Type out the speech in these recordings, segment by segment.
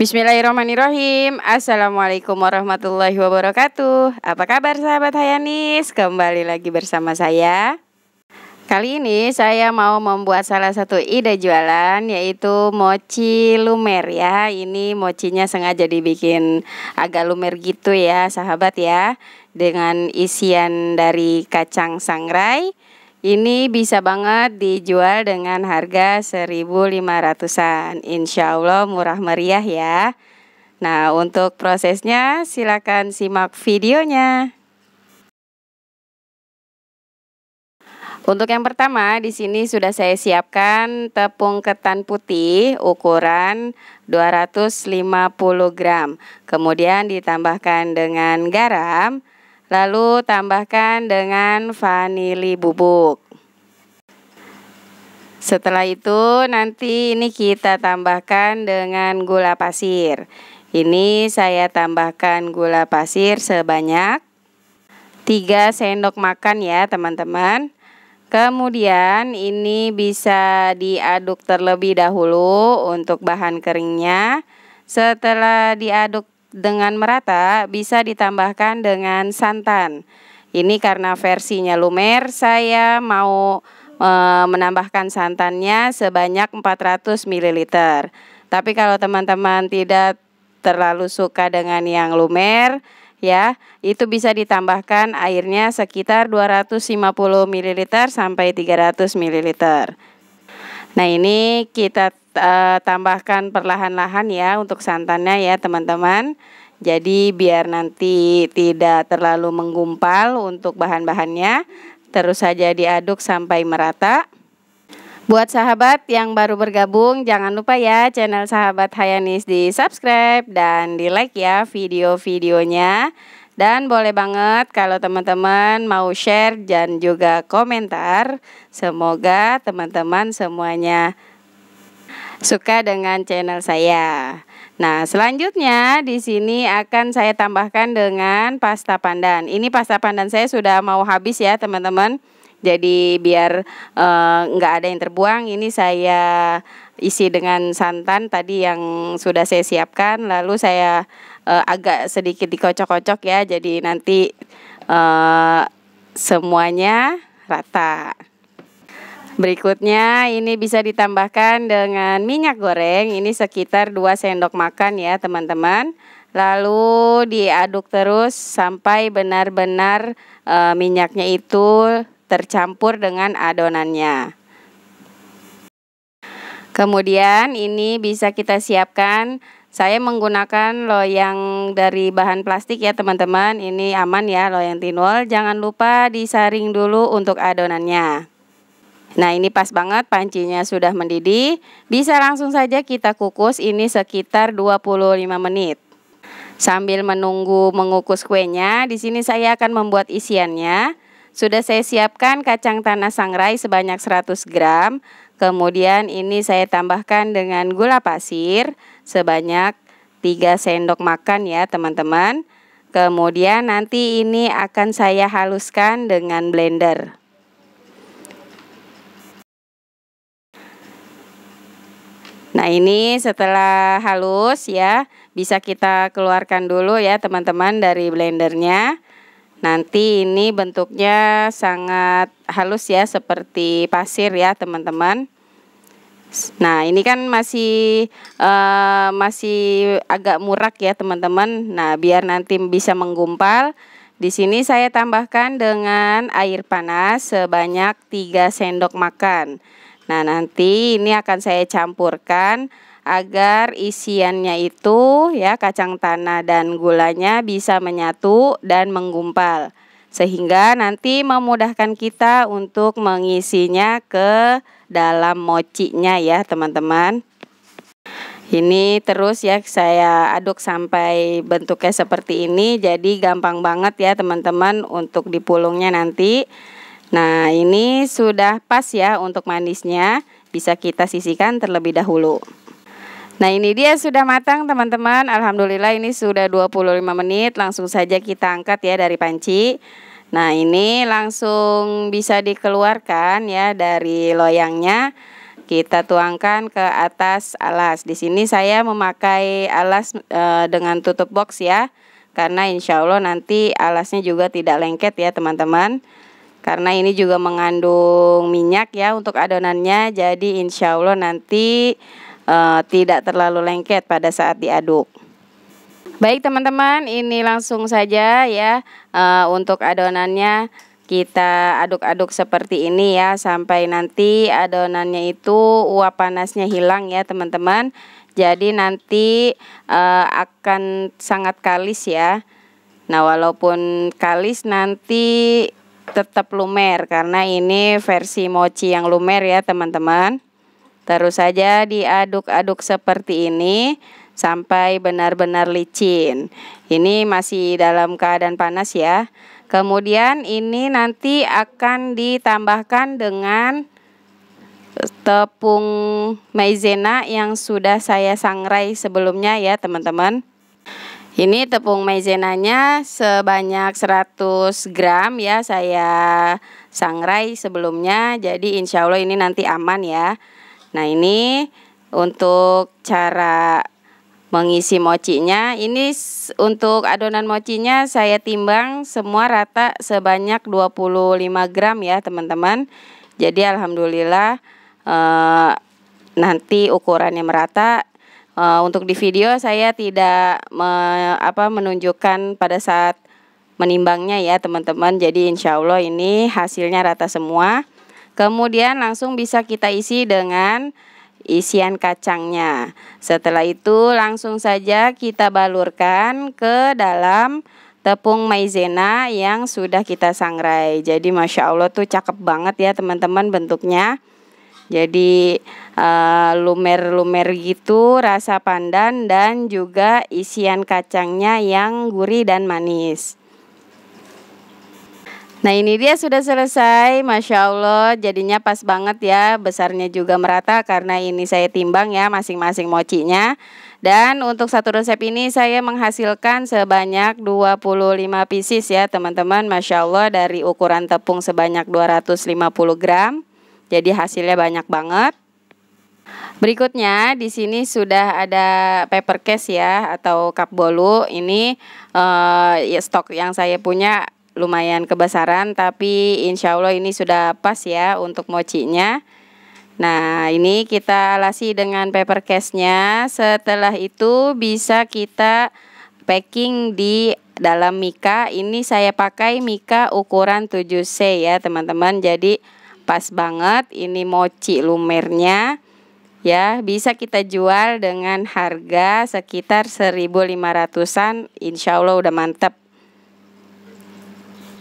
Bismillahirrahmanirrahim Assalamualaikum warahmatullahi wabarakatuh Apa kabar sahabat Hayanis? Kembali lagi bersama saya Kali ini saya mau membuat salah satu ide jualan yaitu mochi lumer ya Ini mochinya sengaja dibikin agak lumer gitu ya sahabat ya Dengan isian dari kacang sangrai ini bisa banget dijual dengan harga 1.500-an. Insya Allah murah meriah ya. Nah, untuk prosesnya silakan simak videonya. Untuk yang pertama, di sini sudah saya siapkan tepung ketan putih ukuran 250 gram. Kemudian ditambahkan dengan garam, Lalu tambahkan dengan vanili bubuk. Setelah itu nanti ini kita tambahkan dengan gula pasir. Ini saya tambahkan gula pasir sebanyak 3 sendok makan ya teman-teman. Kemudian ini bisa diaduk terlebih dahulu untuk bahan keringnya. Setelah diaduk dengan merata bisa ditambahkan dengan santan. Ini karena versinya lumer, saya mau e, menambahkan santannya sebanyak 400 ml. Tapi kalau teman-teman tidak terlalu suka dengan yang lumer, ya, itu bisa ditambahkan airnya sekitar 250 ml sampai 300 ml. Nah ini kita uh, tambahkan perlahan-lahan ya untuk santannya ya teman-teman. Jadi biar nanti tidak terlalu menggumpal untuk bahan-bahannya. Terus saja diaduk sampai merata. Buat sahabat yang baru bergabung, jangan lupa ya channel sahabat Hayanis di subscribe dan di like ya video-videonya. Dan boleh banget kalau teman-teman mau share dan juga komentar. Semoga teman-teman semuanya suka dengan channel saya. Nah, selanjutnya di sini akan saya tambahkan dengan pasta pandan. Ini pasta pandan saya sudah mau habis ya, teman-teman. Jadi biar eh, nggak uh, ada yang terbuang, ini saya isi dengan santan tadi yang sudah saya siapkan. Lalu saya uh, agak sedikit dikocok-kocok ya jadi nanti uh, semuanya rata. Berikutnya ini bisa ditambahkan dengan minyak goreng ini sekitar 2 sendok makan ya teman-teman. Lalu diaduk terus sampai benar-benar e, minyaknya itu tercampur dengan adonannya. Kemudian ini bisa kita siapkan saya menggunakan loyang dari bahan plastik ya teman-teman. Ini aman ya loyang tinol Jangan lupa disaring dulu untuk adonannya. Nah ini pas banget pancinya sudah mendidih Bisa langsung saja kita kukus ini sekitar 25 menit Sambil menunggu mengukus kuenya di sini saya akan membuat isiannya Sudah saya siapkan kacang tanah sangrai sebanyak 100 gram Kemudian ini saya tambahkan dengan gula pasir sebanyak 3 sendok makan ya teman-teman. Kemudian nanti ini akan saya haluskan dengan blender. Nah ini setelah halus ya bisa kita keluarkan dulu ya teman-teman dari blendernya Nanti ini bentuknya sangat halus ya seperti pasir ya teman-teman. Nah, ini kan masih uh, masih agak murak ya, teman-teman. Nah, biar nanti bisa menggumpal, di sini saya tambahkan dengan air panas sebanyak 3 sendok makan. Nah, nanti ini akan saya campurkan agar isiannya itu ya kacang tanah dan gulanya bisa menyatu dan menggumpal sehingga nanti memudahkan kita untuk mengisinya ke dalam mocinya ya teman-teman ini terus ya saya aduk sampai bentuknya seperti ini jadi gampang banget ya teman-teman untuk dipulungnya nanti nah ini sudah pas ya untuk manisnya bisa kita sisihkan terlebih dahulu Nah ini dia sudah matang teman-teman Alhamdulillah ini sudah 25 menit Langsung saja kita angkat ya dari panci Nah ini langsung bisa dikeluarkan ya dari loyangnya kita tuangkan ke atas alas. Di sini saya memakai alas e, dengan tutup box ya, karena insya Allah nanti alasnya juga tidak lengket ya teman-teman. Karena ini juga mengandung minyak ya untuk adonannya, jadi insya Allah nanti uh, tidak terlalu lengket pada saat diaduk. Baik teman-teman, ini langsung saja ya uh, untuk adonannya kita aduk-aduk seperti ini ya sampai nanti adonannya itu uap panasnya hilang ya teman-teman. Jadi nanti uh, akan sangat kalis ya. Nah, walaupun kalis nanti tetap lumer karena ini versi mochi yang lumer ya, teman-teman. Terus saja diaduk-aduk seperti ini sampai benar-benar licin. Ini masih dalam keadaan panas ya. Kemudian ini nanti akan ditambahkan dengan tepung maizena yang sudah saya sangrai sebelumnya ya teman-teman. Ini tepung maizenanya sebanyak 100 gram ya saya sangrai sebelumnya. Jadi insya Allah ini nanti aman ya. Nah, ini untuk cara mengisi mochinya. Ini untuk adonan mochinya saya timbang semua rata sebanyak 25 gram ya, teman-teman. Jadi alhamdulillah eh, nanti ukurannya merata. Eh, untuk di video saya tidak me, apa menunjukkan pada saat menimbangnya ya, teman-teman. Jadi insya Allah ini hasilnya rata semua. Kemudian langsung bisa kita isi dengan isian kacangnya. Setelah itu langsung saja kita balurkan ke dalam tepung maizena yang sudah kita sangrai. Jadi masya Allah tuh cakep banget ya teman-teman bentuknya. Jadi eh, lumer-lumer gitu rasa pandan dan juga isian kacangnya yang gurih dan manis. Nah ini dia sudah selesai Masya Allah jadinya pas banget ya Besarnya juga merata karena ini saya timbang ya masing-masing mochinya Dan untuk satu resep ini saya menghasilkan sebanyak 25 pieces ya teman-teman Masya Allah dari ukuran tepung sebanyak 250 gram Jadi hasilnya banyak banget Berikutnya di sini sudah ada paper case ya atau cup bolu ini eh, ya, stok yang saya punya lumayan kebesaran tapi insya Allah ini sudah pas ya untuk mocinya Nah ini kita alasi dengan paper case-nya setelah itu bisa kita packing di dalam mika ini saya pakai mika ukuran 7C ya teman-teman jadi pas banget ini mochi lumernya ya bisa kita jual dengan harga sekitar 1500an insya Allah udah mantep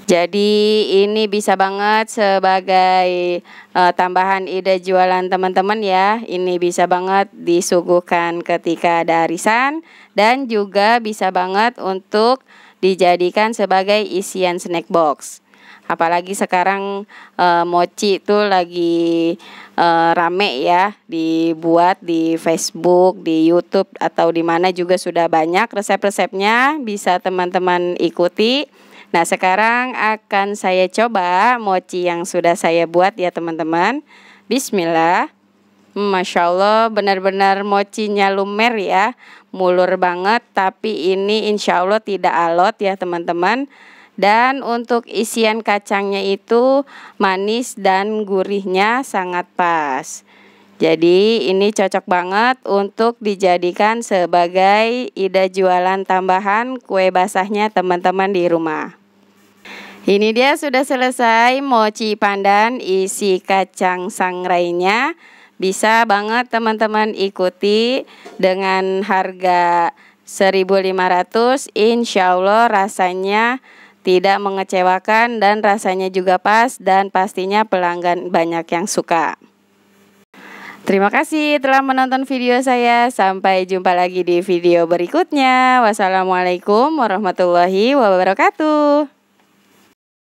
jadi ini bisa banget sebagai uh, tambahan ide jualan teman-teman ya. Ini bisa banget disuguhkan ketika ada arisan dan juga bisa banget untuk dijadikan sebagai isian snack box. Apalagi sekarang uh, mochi itu lagi uh, rame ya, dibuat di Facebook, di YouTube atau di mana juga sudah banyak resep-resepnya, bisa teman-teman ikuti. Nah sekarang akan saya coba mochi yang sudah saya buat ya teman-teman Bismillah Masya Allah benar-benar mochinya lumer ya Mulur banget tapi ini insya Allah tidak alot ya teman-teman dan untuk isian kacangnya itu manis dan gurihnya sangat pas. Jadi ini cocok banget untuk dijadikan sebagai ide jualan tambahan kue basahnya teman-teman di rumah. Ini dia sudah selesai mochi pandan isi kacang sangrainya. Bisa banget teman-teman ikuti dengan harga 1500 Insya Allah rasanya tidak mengecewakan dan rasanya juga pas dan pastinya pelanggan banyak yang suka. Terima kasih telah menonton video saya. Sampai jumpa lagi di video berikutnya. Wassalamualaikum warahmatullahi wabarakatuh.